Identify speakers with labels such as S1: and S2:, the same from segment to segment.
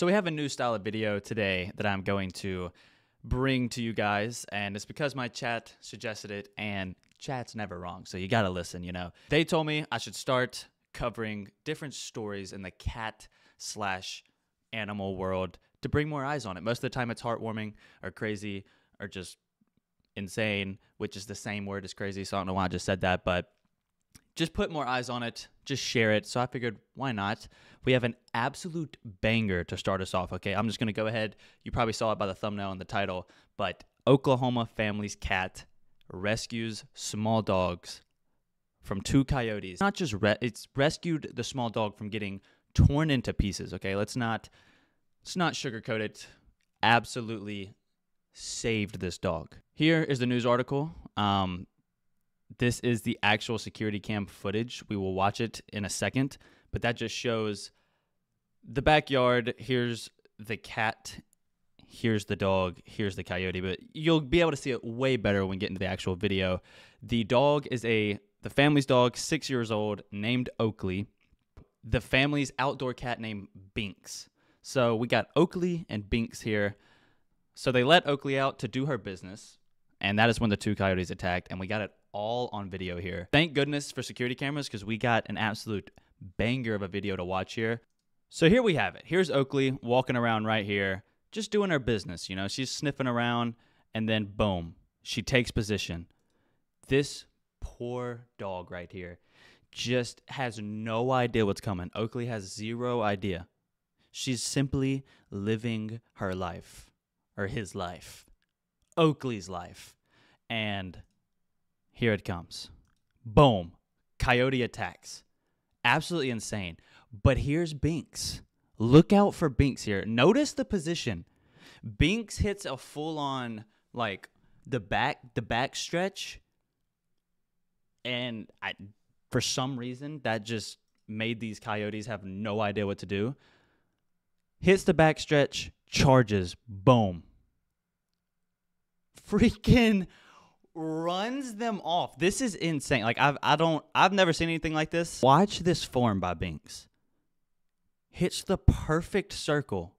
S1: So we have a new style of video today that I'm going to bring to you guys, and it's because my chat suggested it, and chat's never wrong, so you gotta listen, you know. They told me I should start covering different stories in the cat slash animal world to bring more eyes on it. Most of the time, it's heartwarming or crazy or just insane, which is the same word as crazy, so I don't know why I just said that, but just put more eyes on it, just share it. So I figured, why not? We have an absolute banger to start us off. Okay, I'm just going to go ahead. You probably saw it by the thumbnail and the title, but Oklahoma family's cat rescues small dogs from two coyotes. Not just re it's rescued the small dog from getting torn into pieces. Okay, let's not let's not sugarcoat it. Absolutely saved this dog. Here is the news article. Um, this is the actual security cam footage. We will watch it in a second, but that just shows the backyard. Here's the cat. Here's the dog. Here's the coyote. But you'll be able to see it way better when getting to the actual video. The dog is a the family's dog, six years old, named Oakley. The family's outdoor cat named Binks. So we got Oakley and Binks here. So they let Oakley out to do her business, and that is when the two coyotes attacked, and we got it all on video here. Thank goodness for security cameras because we got an absolute banger of a video to watch here. So here we have it. Here's Oakley walking around right here, just doing her business. You know, she's sniffing around and then boom, she takes position. This poor dog right here just has no idea what's coming. Oakley has zero idea. She's simply living her life or his life, Oakley's life. And here it comes. Boom. Coyote attacks. Absolutely insane. But here's Binks. Look out for Binks here. Notice the position. Binks hits a full on like the back the back stretch and I for some reason that just made these coyotes have no idea what to do. Hits the back stretch, charges, boom. Freaking runs them off. This is insane. Like I've I don't I've never seen anything like this. Watch this form by Binks. Hits the perfect circle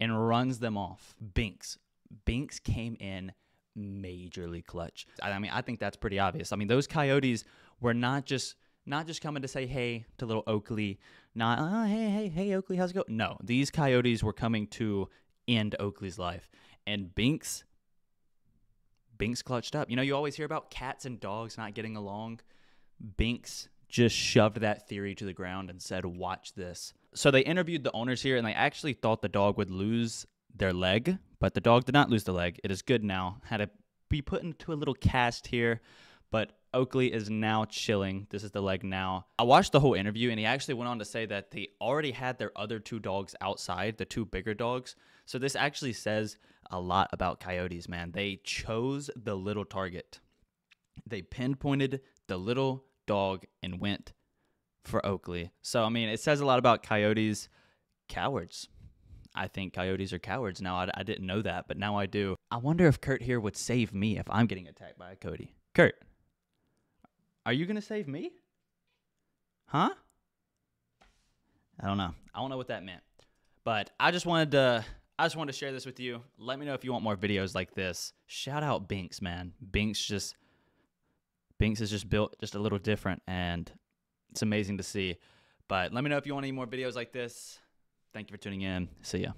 S1: and runs them off. Binks. Binks came in majorly clutch. I mean, I think that's pretty obvious. I mean, those coyotes were not just not just coming to say hey to little Oakley, not oh hey hey hey Oakley, how's it going? No, these coyotes were coming to end Oakley's life, and Binks Binks clutched up. You know, you always hear about cats and dogs not getting along. Binks just shoved that theory to the ground and said, Watch this. So they interviewed the owners here and they actually thought the dog would lose their leg, but the dog did not lose the leg. It is good now. Had to be put into a little cast here, but Oakley is now chilling. This is the leg now. I watched the whole interview and he actually went on to say that they already had their other two dogs outside, the two bigger dogs. So this actually says a lot about Coyotes, man. They chose the little target. They pinpointed the little dog and went for Oakley. So, I mean, it says a lot about Coyotes cowards. I think coyotes are cowards now. I, I didn't know that, but now I do. I wonder if Kurt here would save me if I'm getting attacked by a Cody. Kurt, are you going to save me? Huh? I don't know. I don't know what that meant. But I just wanted to I just wanted to share this with you. Let me know if you want more videos like this. Shout out Binks, man. Binks just Binks is just built just a little different and it's amazing to see. But let me know if you want any more videos like this. Thank you for tuning in. See ya.